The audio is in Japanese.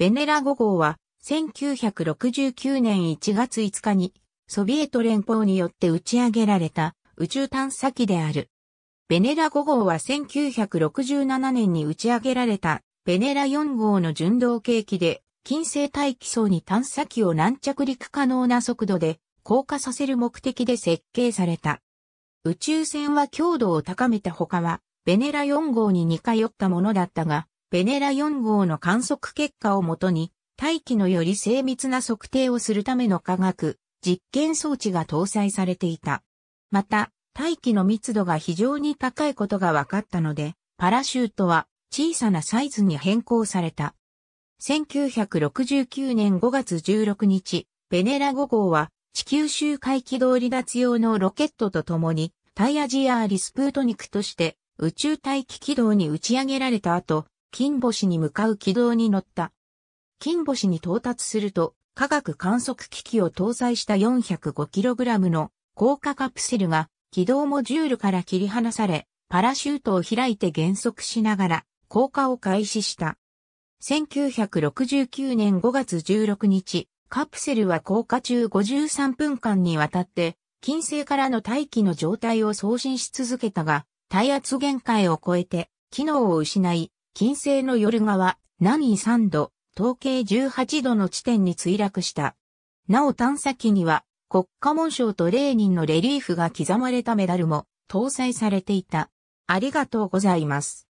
ベネラ5号は、1969年1月5日に、ソビエト連邦によって打ち上げられた宇宙探査機である。ベネラ5号は1967年に打ち上げられたベネラ4号の純動計器で金星大気層に探査機を軟着陸可能な速度で降下させる目的で設計された。宇宙船は強度を高めた他はベネラ4号に似通ったものだったが、ベネラ4号の観測結果をもとに、大気のより精密な測定をするための科学、実験装置が搭載されていた。また、大気の密度が非常に高いことが分かったので、パラシュートは小さなサイズに変更された。1969年5月16日、ベネラ5号は地球周回軌道離脱用のロケットとともに、タイアジアーリスプートニクとして宇宙大気軌道に打ち上げられた後、金星に向かう軌道に乗った。金星に到達すると、科学観測機器を搭載した 405kg の高架カプセルが軌道モジュールから切り離され、パラシュートを開いて減速しながら降下を開始した。1969年5月16日、カプセルは降下中53分間にわたって、金星からの大気の状態を送信し続けたが、耐圧限界を超えて、機能を失い、金星の夜側、何緯3度、統計18度の地点に墜落した。なお探査機には、国家紋章とレーニンのレリーフが刻まれたメダルも搭載されていた。ありがとうございます。